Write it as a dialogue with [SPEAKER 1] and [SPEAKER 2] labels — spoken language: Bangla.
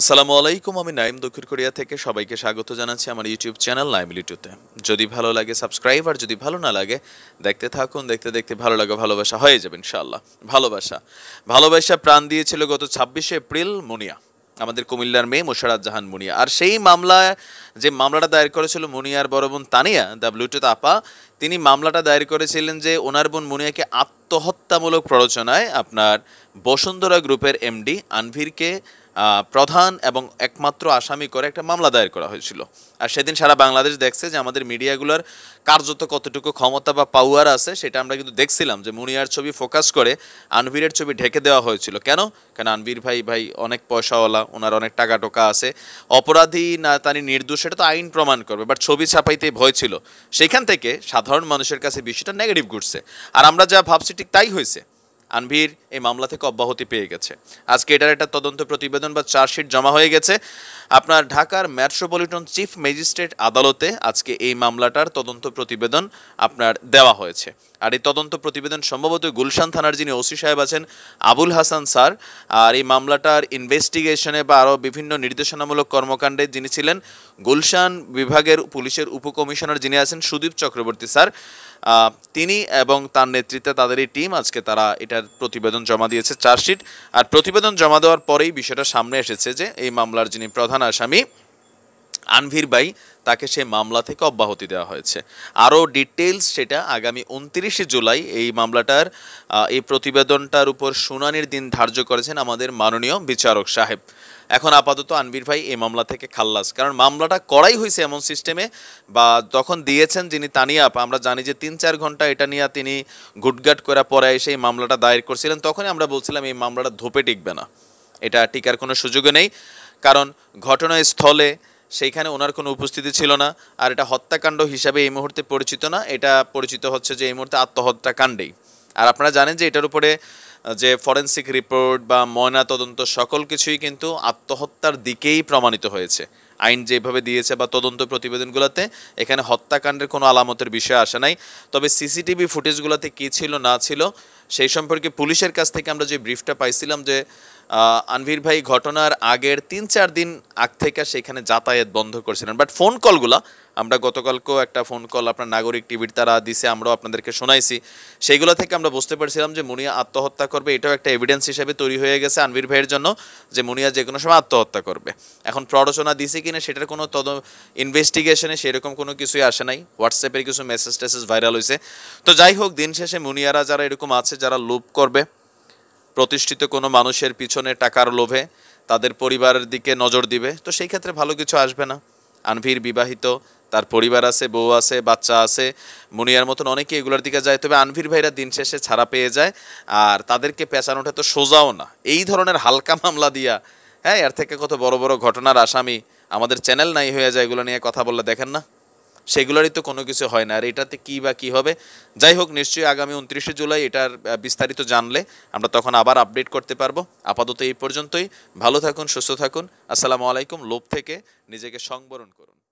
[SPEAKER 1] আসসালামু আলাইকুম আমি নাইম দক্ষিণ কোরিয়া থেকে সবাইকে স্বাগত জানাচ্ছি আমার ইউটিউব চ্যানেল নাইম লিটুতে যদি ভালো লাগে সাবস্ক্রাইব আর যদি ভালো না লাগে দেখতে থাকুন দেখতে দেখতে ভালো লাগে ভালোবাসা হয়ে যাবে ইনশাআল্লাহ ভালোবাসা ভালোবাসা প্রাণ দিয়েছিল গত ছাব্বিশে এপ্রিল মুনিয়া আমাদের কুমিল্লার মেয়ে মোশারাদ জাহান মুনিয়া আর সেই মামলায় যে মামলাটা দায়ের করেছিল মুনিয়ার বড় বোন তানিয়া দ্য ব্লুটুথ আপা তিনি মামলাটা দায়ের করেছিলেন যে ওনার বোন মুনিয়াকে আত্মহত্যামূলক প্ররোচনায় আপনার বসুন্ধরা গ্রুপের এমডি আনভিরকে প্রধান এবং একমাত্র আসামি করে একটা মামলা দায়ের করা হয়েছিল আর সেদিন সারা বাংলাদেশ দেখছে যে আমাদের মিডিয়াগুলোর কার্যত কতটুকু ক্ষমতা বা পাওয়ার আছে সেটা আমরা কিন্তু দেখছিলাম যে মুনিয়ার ছবি ফোকাস করে আনভীরের ছবি ঢেকে দেওয়া হয়েছিল কেন কেন আনভীর ভাই ভাই অনেক পয়সাওয়ালা ওনার অনেক টাকা টোকা আছে অপরাধী না তানি নির্দোষ সেটা তো আইন প্রমাণ করবে বাট ছবি ছাপাইতে ভয় ছিল সেখান থেকে সাধারণ মানুষের কাছে বিষয়টা নেগেটিভ ঘুরছে আর আমরা যা ভাবছি ঠিক তাই হয়েছে আনভির এই মামলা থেকে অব্যাহতি পেয়ে গেছে আজকে এটার একটা তদন্ত প্রতিবেদন বা চার্জশিট জমা হয়ে গেছে আপনার ঢাকার মেট্রোপলিটন চিফ ম্যাজিস্ট্রেট আদালতে আজকে এই মামলাটার তদন্ত প্রতিবেদন আপনার দেওয়া হয়েছে আর এই তদন্ত প্রতিবেদন সম্ভবত গুলশান থানার যিনি ওসি সাহেব আছেন আবুল হাসান স্যার আর এই মামলাটার ইনভেস্টিগেশনে বা আরও বিভিন্ন নির্দেশনামূলক কর্মকাণ্ডে যিনি ছিলেন গুলশান বিভাগের পুলিশের উপকমিশনার যিনি আছেন সুদীপ চক্রবর্তী স্যার তিনি এবং তার নেতৃত্বে তাদের এই টিম আজকে তারা এটার তার প্রতিবেদন জমা দিয়েছে চার্জশিট আর প্রতিবেদন জমা দেওয়ার পরেই বিষয়টা সামনে এসেছে যে এই মামলার যিনি প্রধান আসামি আনভির বাই তাকে সে মামলা থেকে অব্যাহতি দেওয়া হয়েছে আরও ডিটেলস সেটা আগামী উনত্রিশে জুলাই এই মামলাটার এই প্রতিবেদনটার উপর শুনানির দিন ধার্য করেছেন আমাদের মাননীয় বিচারক সাহেব এখন আপাতত আনবির ভাই এই মামলা থেকে খাল্লাস কারণ মামলাটা করাই হয়েছে এমন সিস্টেমে বা যখন দিয়েছেন যিনি তানিয়াপ আমরা জানি যে তিন চার ঘন্টা এটা নিয়ে তিনি গুটগাট করা পরে এসে এই মামলাটা দায়ের করছিলেন তখনই আমরা বলছিলাম এই মামলাটা ধোপে টিকবে না এটা টিকার কোনো সুযোগও নেই কারণ ঘটনাস্থলে সেইখানে ওনার কোনো উপস্থিতি ছিল না আর এটা হত্যাকাণ্ড হিসাবে এই মুহূর্তে পরিচিত না এটা পরিচিত হচ্ছে যে এই মুহূর্তে আত্মহত্যাকাণ্ডেই আর আপনারা জানেন যে এটার উপরে যে ফরেন্সিক রিপোর্ট বা ময়না তদন্ত সকল কিছুই কিন্তু আত্মহত্যার দিকেই প্রমাণিত হয়েছে আইন যেভাবে দিয়েছে বা তদন্ত প্রতিবেদনগুলোতে এখানে হত্যাকাণ্ডের কোনো আলামতের বিষয় আসে নাই তবে সিসিটিভি ফুটেজগুলোতে কী ছিল না ছিল সেই সম্পর্কে পুলিশের কাছ থেকে আমরা যে ব্রিফটা পাইছিলাম যে আনভীর ভাই ঘটনার আগের তিন চার দিন আগ থেকে সেখানে যাতায়াত বন্ধ করছিলেন বাট ফোন কলগুলা আমরা গতকালকেও একটা ফোন কল আপনার নাগরিক টিভির তারা দিছে আমরাও আপনাদেরকে শোনাইছি সেইগুলো থেকে আমরা বুঝতে পারছিলাম যে মুনিয়া আত্মহত্যা করবে এটাও একটা এভিডেন্স হিসেবে তৈরি হয়ে গেছে আনভীর ভাইয়ের জন্য যে মুনিয়া যে কোনো সময় আত্মহত্যা করবে এখন প্ররোচনা দিছে কি কিনা সেটার কোনো তদ ইনভেস্টিগেশনে সেরকম কোনো কিছুই আসে নাই হোয়াটসঅ্যাপের কিছু মেসেজ টেসেজ ভাইরাল হয়েছে তো যাই হোক দিন শেষে মুনিয়ারা যারা এরকম আছে যারা লোভ করবে প্রতিষ্ঠিত কোনো মানুষের পিছনে টাকার লোভে তাদের পরিবারের দিকে নজর দিবে তো সেই ক্ষেত্রে ভালো কিছু আসবে না আনভির বিবাহিত তার পরিবার আছে বউ আছে বাচ্চা আছে মুনিয়ার মতন অনেকে এগুলোর দিকে যায় তবে আনভির ভাইরা দিন শেষে ছাড়া পেয়ে যায় আর তাদেরকে পেঁচানোটা তো সোজাও না এই ধরনের হালকা মামলা দিয়া হ্যাঁ এর থেকে কত বড় বড় ঘটনার আসামি আমাদের চ্যানেল নাই হয়ে যায় এগুলো নিয়ে কথা বললে দেখেন না সেগুলোরই তো কোনো কিছু হয় না আর এটাতে কী বা কী হবে যাই হোক নিশ্চয়ই আগামী উনত্রিশে জুলাই এটার বিস্তারিত জানলে আমরা তখন আবার আপডেট করতে পারবো আপাতত এই পর্যন্তই ভালো থাকুন সুস্থ থাকুন আসসালামু আলাইকুম লোভ থেকে নিজেকে সংবরণ করুন